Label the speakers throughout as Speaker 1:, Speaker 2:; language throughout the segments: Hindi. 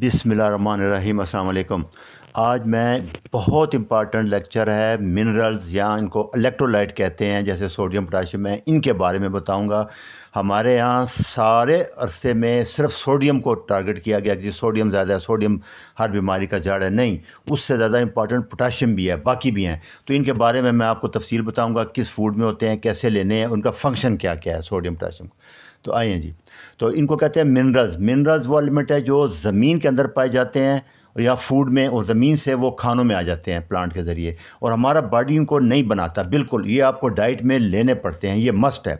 Speaker 1: बिसमीम अल्लाम आज मैं बहुत इम्पॉर्टेंट लेक्चर है मिनरल्स या इनको इलेक्ट्रोलाइट कहते हैं जैसे सोडियम पोटाशियम है इनके बारे में बताऊंगा हमारे यहाँ सारे अरसे में सिर्फ सोडियम को टारगेट किया गया कि सोडियम ज़्यादा है सोडियम हर बीमारी का जड़ है नहीं उससे ज़्यादा इंपॉर्टेंट पोटाशियम भी है बाकी भी हैं तो इनके बारे में मैं आपको तफसील बताऊँगा किस फूड में होते हैं कैसे लेने हैं उनका फंक्शन क्या क्या है सोडियम पोटाशियम का तो आइए जी तो इनको कहते हैं मिनरल्स मिनरल्स वो एलिमेंट है जो ज़मीन के अंदर पाए जाते हैं या फूड में और ज़मीन से वो खानों में आ जाते हैं प्लांट के ज़रिए और हमारा बॉडी उनको नहीं बनाता बिल्कुल ये आपको डाइट में लेने पड़ते हैं ये मस्ट है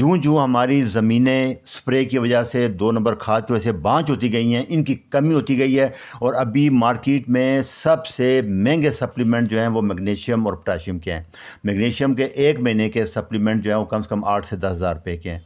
Speaker 1: जूँ जूँ हमारी ज़मीनें स्प्रे की वजह से दो नंबर खाद की वजह से बाँच होती गई हैं इनकी कमी होती गई है और अभी मार्केट में सबसे महंगे सप्लीमेंट जो हैं वो मैगनीशियम और पोटाशियम के हैं मैगनीशियम के एक महीने के सप्लीमेंट जो हैं वो कम से कम आठ से दस हज़ार रुपये के हैं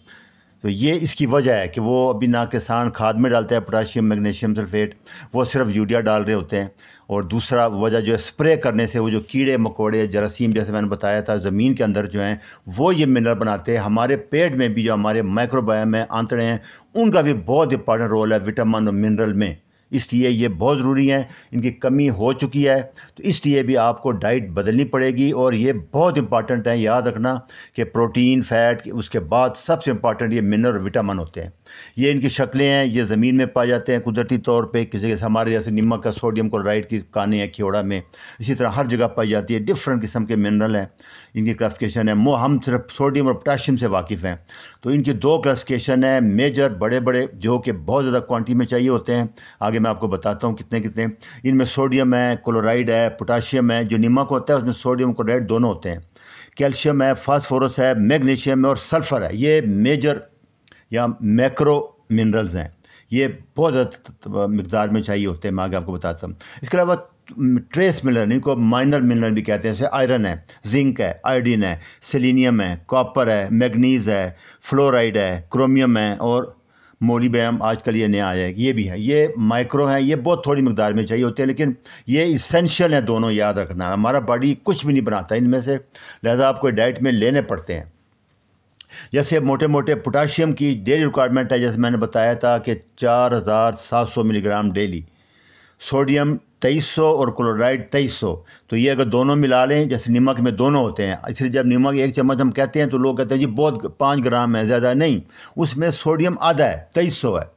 Speaker 1: तो ये इसकी वजह है कि वो अभी ना किसान खाद में डालते हैं पोटाशियम मैग्नीशियम सल्फेट वो सिर्फ यूरिया डाल रहे होते हैं और दूसरा वजह जो है स्प्रे करने से वो जो कीड़े मकोड़े जरासीम जैसे मैंने बताया था ज़मीन के अंदर जो हैं वो ये मिनरल बनाते हैं हमारे पेट में भी जो हमारे माइक्रोबायम हैं आंतड़े हैं उनका भी बहुत इंपॉर्टेंट रोल है विटामिन और मिनरल में इसलिए ये बहुत ज़रूरी हैं इनकी कमी हो चुकी है तो इसलिए भी आपको डाइट बदलनी पड़ेगी और ये बहुत इंपॉर्टेंट है याद रखना कि प्रोटीन फैट उसके बाद सबसे इंपॉर्टेंट ये मिनरल विटामिन होते हैं ये इनकी शक्लें हैं ये ज़मीन में पाए जाते हैं कुदरती तौर पे किसी जैसे हमारे जैसे नमक का सोडियम क्लोराइड की काने हैं खेड़ा में इसी तरह हर जगह पाई जाती है डिफरेंट किस्म के मिनरल हैं इनकी क्लासिफिकेशन है हम सिर्फ सोडियम और पोटाशियम से वाकिफ़ हैं तो इनकी दो क्लासिफिकेशन है मेजर बड़े बड़े जो कि बहुत ज़्यादा क्वान्टी में चाहिए होते हैं आगे मैं आपको बताता हूँ कितने कितने इनमें सोडियम है क्लोराइड है पोटाशियम है जो नमक होता है उसमें सोडियम क्लोराइड दोनों होते हैं कैल्शियम है फास्फोरस है मैग्नीशियम है और सल्फ़र है ये मेजर या मैक्रो मिनरल्स हैं ये बहुत ज़्यादा मकदार में चाहिए होते हैं मैं आगे आपको बताता हूँ इसके अलावा ट्रेस मिनरल इनको माइनर मिनरल भी कहते हैं जैसे आयरन है जिंक है आयोडीन है सेलिनियम है कॉपर है मैगनीज है फ्लोराइड है क्रोमियम है और मोलीबैम आजकल ये नया आया है ये भी है ये माइक्रो है ये बहुत थोड़ी मकदार में चाहिए होते हैं लेकिन ये इसेंशियल हैं दोनों याद रखना हमारा बॉडी कुछ भी नहीं बनाता इनमें से लिहाजा आपको डाइट में लेने पड़ते हैं जैसे मोटे मोटे पोटाशियम की डेली रिक्वायरमेंट है जैसे मैंने बताया था कि चार हज़ार सात सौ मिलीग्राम डेली सोडियम तेईस सौ और क्लोराइड तेईस सौ तो ये अगर दोनों मिला लें जैसे नमक में दोनों होते हैं इसलिए जब नमक एक चम्मच हम कहते हैं तो लोग कहते हैं जी बहुत पाँच ग्राम है ज़्यादा नहीं उसमें सोडियम आधा है तेईस सौ है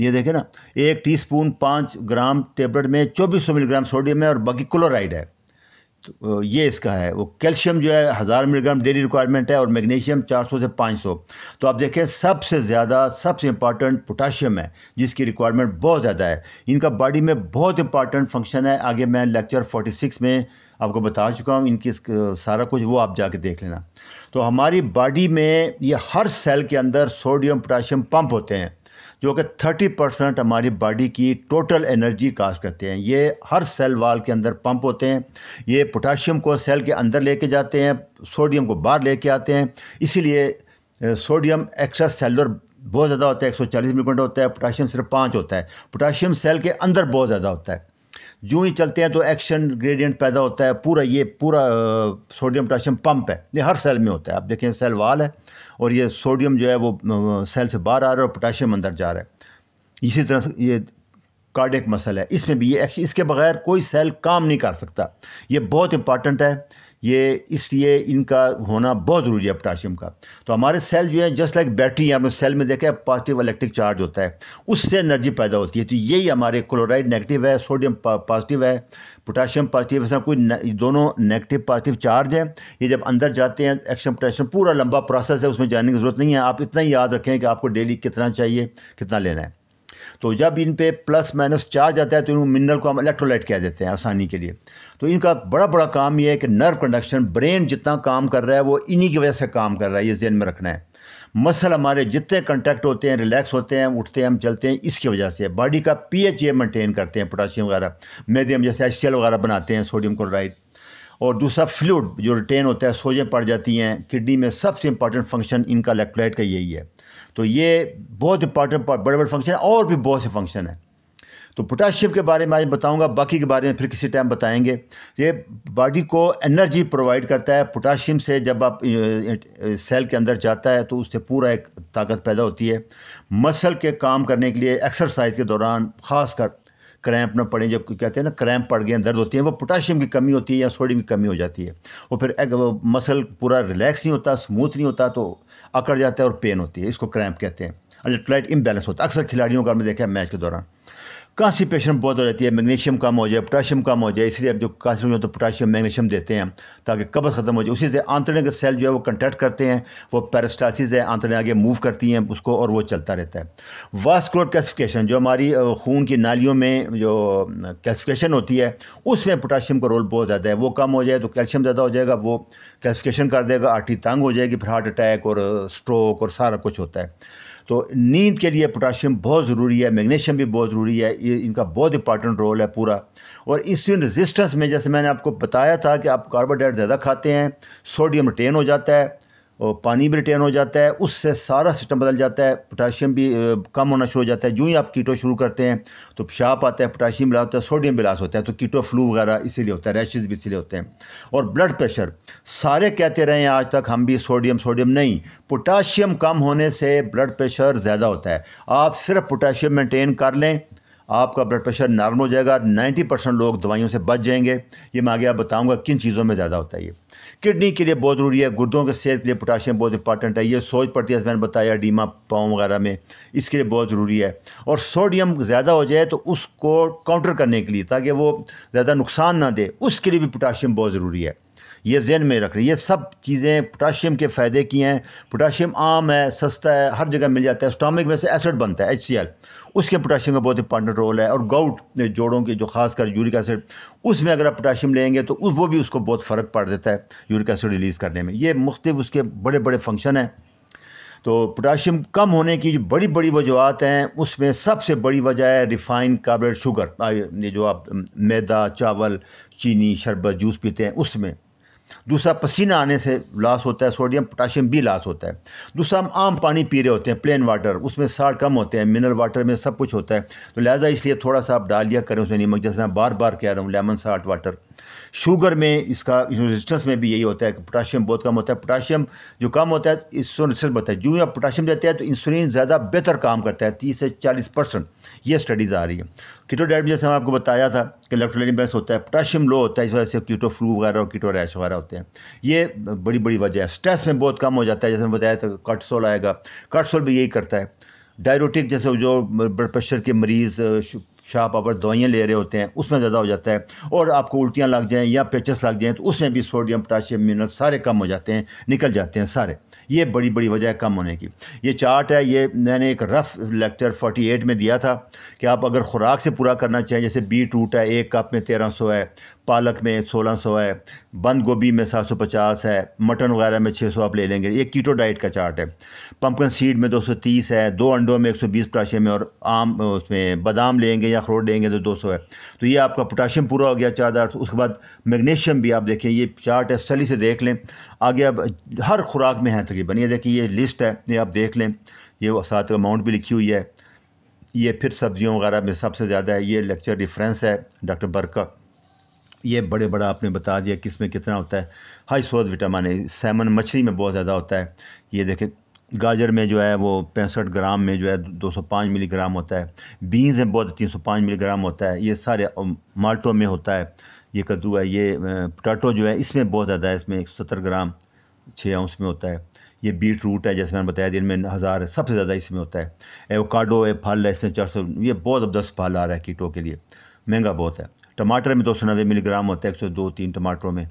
Speaker 1: ये देखें ना एक टीस्पून पाँच ग्राम टेबलेट में चौबीस सौ मिलीग्राम सोडियम है और बाकी क्लोराइड है तो ये इसका है वो कैल्शियम जो है हज़ार मिलीग्राम डेली रिक्वायरमेंट है और मैग्नीशियम 400 से 500 तो आप देखें सबसे ज़्यादा सबसे इम्पॉर्टेंट पोटाशियम है जिसकी रिक्वायरमेंट बहुत ज़्यादा है इनका बॉडी में बहुत इंपॉर्टेंट फंक्शन है आगे मैं लेक्चर 46 में आपको बता चुका हूँ इनकी सारा कुछ वो आप जाके देख लेना तो हमारी बॉडी में ये हर सेल के अंदर सोडियम पोटाशियम पम्प होते हैं जो कि 30 परसेंट हमारी बॉडी की टोटल एनर्जी कास्ट करते हैं ये हर सेल वाल के अंदर पंप होते हैं ये पोटाशियम को सेल के अंदर लेके जाते हैं सोडियम को बाहर लेके आते हैं इसीलिए सोडियम एक्स्ट्रा सेलर बहुत ज़्यादा होता है 140 सौ होता है पोटाशियम सिर्फ पाँच होता है पोटाशियम सेल के अंदर बहुत ज़्यादा होता है जो ही चलते हैं तो एक्शन ग्रेडियंट पैदा होता है पूरा ये पूरा सोडियम पोटाशियम पंप है ये हर सेल में होता है आप देखें सेल वाल है और ये सोडियम जो है वो सेल से बाहर आ रहा है और पोटाशियम अंदर जा रहा है इसी तरह ये कार्डिक मसल है इसमें भी ये एक्चुअली इसके बगैर कोई सेल काम नहीं कर सकता ये बहुत इंपॉर्टेंट है ये इसलिए इनका होना बहुत ज़रूरी है पोटाशियम का तो हमारे सेल जो है जस्ट लाइक बैटरी आपने सेल में देखा है पॉजिटिव इलेक्ट्रिक चार्ज होता है उससे एनर्जी पैदा होती है तो यही हमारे क्लोराइड नेगेटिव है सोडियम पॉजिटिव है पोटाशियम पॉजिटिव इसमें कोई न, दोनों नेगेटिव पॉजिटिव चार्ज है ये जब अंदर जाते हैं एक्शन पोटाशियम पूरा लंबा प्रोसेस है उसमें जाने की ज़रूरत नहीं है आप इतना ही याद रखें कि आपको डेली कितना चाहिए कितना लेना है तो जब इन पर प्लस माइनस चार्ज आता है तो इन मिनरल को हम इलेक्ट्रोलाइट कह देते हैं आसानी के लिए तो इनका बड़ा बड़ा काम ये है कि नर्व कंडक्शन ब्रेन जितना काम कर रहा है वो इन्हीं की वजह से काम कर रहा है ये जहन में रखना है मसल हमारे जितने कंटेक्ट होते हैं रिलैक्स होते हैं उठते हैं हम चलते हैं इसकी वजह से बॉडी का पीएच ये मेंटेन करते हैं पोटाशियम वगैरह मैदे हम जैसे एच वगैरह बनाते हैं सोडियम क्लोराइड और दूसरा फ्लूड जो रिटेन होता है सोजें पड़ जाती हैं किडनी में सबसे इंपॉर्टेंट फंक्शन इनका इलेक्ट्रोलाइट का यही है तो ये बहुत इंपॉर्टेंट बड़े बड़े फंक्शन और भी बहुत से फंक्शन हैं तो पोटाशियम के बारे में आज बताऊंगा बाकी के बारे में फिर किसी टाइम बताएंगे ये बॉडी को एनर्जी प्रोवाइड करता है पोटाशियम से जब आप सेल के अंदर जाता है तो उससे पूरा एक ताकत पैदा होती है मसल के काम करने के लिए एक्सरसाइज के दौरान ख़ासकर क्रैम्प ना पड़े जब कहते हैं ना क्रैम्प पड़ गए दर्द होती है वो पोटाशियम की कमी होती है या सोडियम की कमी हो जाती है और फिर मसल पूरा रिलैक्स नहीं होता स्मूथ नहीं होता तो अकड़ जाता है और पेन होती है इसको क्रैम्प कहते हैं अल्ट्राइट अच्छा, इम्बैलेंस होता है अक्सर खिलाड़ियों का हमने देखा है मैच के दौरान कॉन्सीपेशन बहुत हो जाती है मैग्नीशियम कम हो जाए पोटाशियम कम हो जाए इसलिए अब जो कांस्टिपेशन तो पोटाशियम मैग्नीशियम देते हैं ताकि कब्ज़ ख़त्म हो जाए उसी से आंतड़े के सेल जो है वो कंटेक्ट करते हैं वो पैरास्टासिस है आंतड़े आगे मूव करती हैं उसको और वो चलता रहता है वास्कुलर कैसफिकेशन जो हमारी खून की नालियों में जो कैल्सिफिकेशन होती है उसमें पोटाशियम का रोल बहुत ज़्यादा है वो कम हो जाए तो कैल्शियम ज़्यादा हो जाएगा वो कैल्सिफिकेशन कर देगा आर्टी तंग हो जाएगी फिर हार्ट अटैक और स्ट्रोक और सारा कुछ होता है तो नींद के लिए पोटाशियम बहुत ज़रूरी है मैग्नीशियम भी बहुत ज़रूरी है ये इनका बहुत इंपॉर्टेंट रोल है पूरा और इंसुलिन रेजिस्टेंस में जैसे मैंने आपको बताया था कि आप कार्बोहाइड्रेट ज़्यादा खाते हैं सोडियम रिटेन हो जाता है और पानी भी रिटेन हो जाता है उससे सारा सिस्टम बदल जाता है पोटाशियम भी कम होना शुरू हो जाता है जूँ ही आप कीटो शुरू करते हैं तो पेशाब आता है पोटाशियम बिलास होता है सोडियम बिलास होता है तो कीटो फ्लू वगैरह इसीलिए होता है रैशेज़ भी इसीलिए होते हैं और ब्लड प्रेशर सारे कहते रहे हैं आज तक हम भी सोडियम सोडियम नहीं पोटाशियम कम होने से ब्लड प्रेशर ज़्यादा होता है आप सिर्फ पोटाशियम मेंटेन कर लें आपका ब्लड प्रेशर नॉर्मल हो जाएगा 90 परसेंट लोग दवाइयों से बच जाएंगे ये मैं आगे आप बताऊँगा किन चीज़ों में ज़्यादा होता है ये किडनी के लिए बहुत ज़रूरी है गुर्दों के सेहत के लिए पोटाशियम बहुत इंपॉर्टेंट है ये सोच पड़ती है मैंने बताया डीमा पाँव वगैरह में इसके लिए बहुत ज़रूरी है और सोडियम ज़्यादा हो जाए तो उसको काउंटर करने के लिए ताकि वो ज़्यादा नुकसान ना दे उसके लिए भी पोटाशियम बहुत ज़रूरी है ये जेन में रख रही ये सब चीज़ें पोटाशियम के फ़ायदे की हैं पोटाशियम आम है सस्ता है हर जगह मिल जाता है स्टॉमिक में से एसिड बनता है एच सी एल उसके पोटाशियम का बहुत इंपॉर्टेंट रोल है और गाउट जोड़ों के जो खासकर यूरिक एसिड उसमें अगर आप पोटाशियम लेंगे तो वो भी उसको बहुत फ़र्क पड़ देता है यूरिक एसिड रिलीज़ करने में ये मुख्तफ उसके बड़े बड़े फंक्शन हैं तो पोटाशियम कम होने की जो बड़ी बड़ी वजूहत हैं उसमें सबसे बड़ी वजह है रिफ़ाइन कार्बोरेट शुगर ये जो आप मैदा चावल चीनी शरबत जूस पीते हैं उसमें दूसरा पसीना आने से लॉस होता है सोडियम पोटाशियम भी लॉस होता है दूसरा हम आम पानी पी रहे होते हैं प्लेन वाटर उसमें साल्ट कम होते हैं मिनरल वाटर में सब कुछ होता है तो लिहाजा इसलिए थोड़ा सा आप डाल लिया करें उसमें नमक जैसे मैं बार बार कह रहा हूँ लेमन साल्ट वाटर शुगर में इसका रेजिस्टेंस में भी यही होता है कि पोटाशियम बहुत कम होता है पोटाशियम जो कम होता है इसको रेजिस्टेंस होता है जो आप पोटाशियम देते हैं तो इंसुलिन ज़्यादा बेहतर काम करता है तीस से चालीस परसेंट ये स्टडीज़ आ रही है कीटो डाइट में जैसे हम आपको बताया था कि इलेक्ट्रोलाइट बैलेंस होता है पोटाशियम लो होता है इस वजह से कीटो फ्लू वगैरह और कीटो रैश वगैरह होते हैं ये बड़ी बड़ी वजह है स्ट्रेस में बहुत कम हो जाता है जैसे मैं बताया था कटसोल आएगा कटसोल भी यही करता है डायरोटिक जैसे जो ब्लड प्रेशर के मरीज़ शाप आप दवाइयाँ ले रहे होते हैं उसमें ज़्यादा हो जाता है और आपको उल्टियाँ लग जाएँ या पेचस लग जाएँ तो उसमें भी सोडियम पोटाशियम मिनरल सारे कम हो जाते हैं निकल जाते हैं सारे ये बड़ी बड़ी वजह कम होने की ये चार्ट है ये मैंने एक रफ़ लेक्चर 48 में दिया था कि आप अगर ख़ुराक से पूरा करना चाहें जैसे बीट रूट है एक कप में तेरह सौ है पालक में सोलह सौ है बंद गोभी में सात सौ पचास है मटन वगैरह में छः सौ आप ले लेंगे ये कीटो डाइट का चार्ट है पम्पन सीड में दो सौ तीस है दो अंडों में एक सौ बीस पोटाशियम है और आम उसमें बादाम लेंगे या अखरोट लेंगे तो दो सौ है तो ये आपका पोटाशियम पूरा हो गया चार दार्थ उसके बाद मैग्नीशियम भी आप देखें ये चार्ट है सली से देख लें आगे अब हर खुराक में है तकरीबन ये देखिए ये लिस्ट है ये आप देख लें ये साथ अमाउंट भी लिखी हुई है ये फिर सब्ज़ियों वगैरह में सबसे ज़्यादा है ये लेक्चर रिफ्रेंस है डॉक्टर बरका ये बड़े बड़ा आपने बता दिया किस में कितना होता है high source vitamin A salmon मछली में बहुत ज़्यादा होता है ये देखें गाजर में जो है वो पैंसठ ग्राम में जो है 205 मिलीग्राम होता है बीन्स में बहुत 305 मिलीग्राम होता है ये सारे माल्टो में होता है ये कद्दू है ये पोटाटो जो है इसमें बहुत ज़्यादा है इसमें एक ग्राम छः आउंस में होता है ये बीट रूट है जैसे मैंने बताया दिन में हज़ार सबसे ज़्यादा इसमें होता है एवोकाडो है फल है इसमें चार सौ ये बहुत अब दस फल आ रहा है कीटों के लिए महंगा बहुत है टमाटर में दो सौ नब्बे मिलीग्राम होता है एक सौ दो तीन टमाटरों में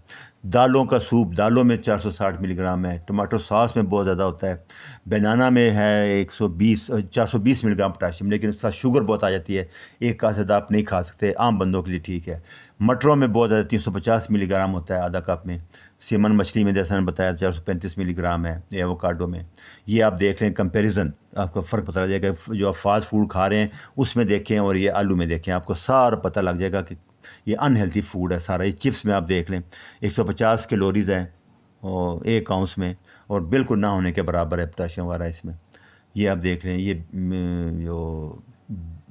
Speaker 1: दालों का सूप दालों में चार सौ साठ मिलीग्राम है टमाटर सॉस में बहुत ज़्यादा होता है बनाना में है एक सौ बीस चार सौ बीस मिलीग्राम पोटाशियम लेकिन उसका शुगर बहुत आ जाती है एक का ज़्यादा आप नहीं खा सकते आम बंदों के लिए ठीक है मटरों में बहुत ज़्यादा तीन सौ पचास मिलीग्राम होता है आधा कप में सीमन मछली में जैसा मैंने बताया चार सौ पैंतीस मिलीग्राम है एवोकाडो में ये आप देख लें कंपेरिजन आपको फ़र्क पता लग जाएगा जो आप फास्ट फूड खा रहे हैं उसमें देखें और ये आलू में देखें आपको सारा पता लग जाएगा कि ये अनहेल्दी फूड है सारा ये चिप्स में आप देख लें 150 कैलोरीज़ हैं और एक आउंस में और बिल्कुल ना होने के बराबर है पोटाशियम वाला इसमें ये आप देख लें ये जो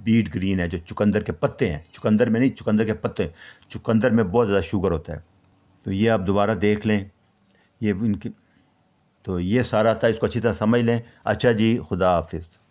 Speaker 1: बीट ग्रीन है जो चुकंदर के पत्ते हैं चुकंदर में नहीं चुकंदर के पत्ते चुकंदर में बहुत ज़्यादा शुगर होता है तो ये आप दोबारा देख लें ये इनकी तो ये सारा था इसको अच्छी तरह समझ लें अच्छा जी खुदा हाफिज़